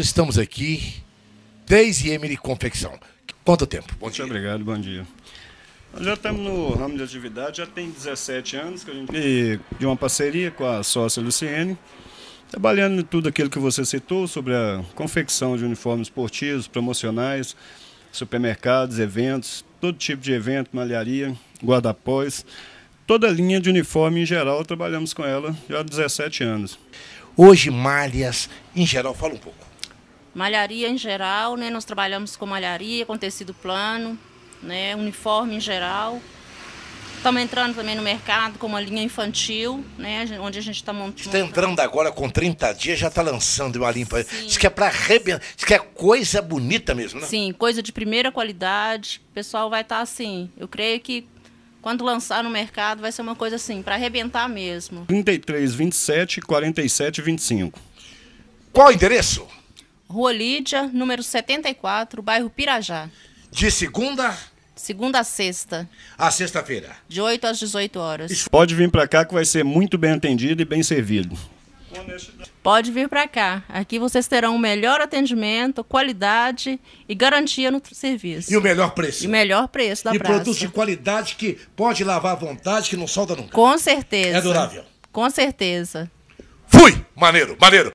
Estamos aqui, desde Emery Confecção. Quanto tempo? Bom Muito dia. obrigado, bom dia. Nós já estamos no ramo de atividade, já tem 17 anos que a gente e de uma parceria com a sócia Luciene, trabalhando em tudo aquilo que você citou sobre a confecção de uniformes esportivos, promocionais, supermercados, eventos, todo tipo de evento, malharia, guarda-pós, toda a linha de uniforme em geral, trabalhamos com ela já há 17 anos. Hoje, malhas, em geral, fala um pouco. Malharia em geral, né? Nós trabalhamos com malharia, com tecido plano, né? Uniforme em geral. Estamos entrando também no mercado com uma linha infantil, né? Onde a gente está montando. Está entrando agora com 30 dias, já está lançando uma linha infantil. Isso que é para arrebentar. Isso que é coisa bonita mesmo, né? Sim, coisa de primeira qualidade. O pessoal vai estar tá assim. Eu creio que quando lançar no mercado vai ser uma coisa assim, para arrebentar mesmo. 33, 27, 47, 25. Qual o endereço? Rua Lídia, número 74, bairro Pirajá. De segunda? Segunda a sexta. A sexta-feira. De 8 às 18 horas. Pode vir para cá que vai ser muito bem atendido e bem servido. Pode vir para cá. Aqui vocês terão o um melhor atendimento, qualidade e garantia no serviço. E o melhor preço. E o melhor preço da e praça. E produtos de qualidade que pode lavar à vontade, que não solta nunca. Com certeza. É durável. Com certeza. Fui! Maneiro, maneiro.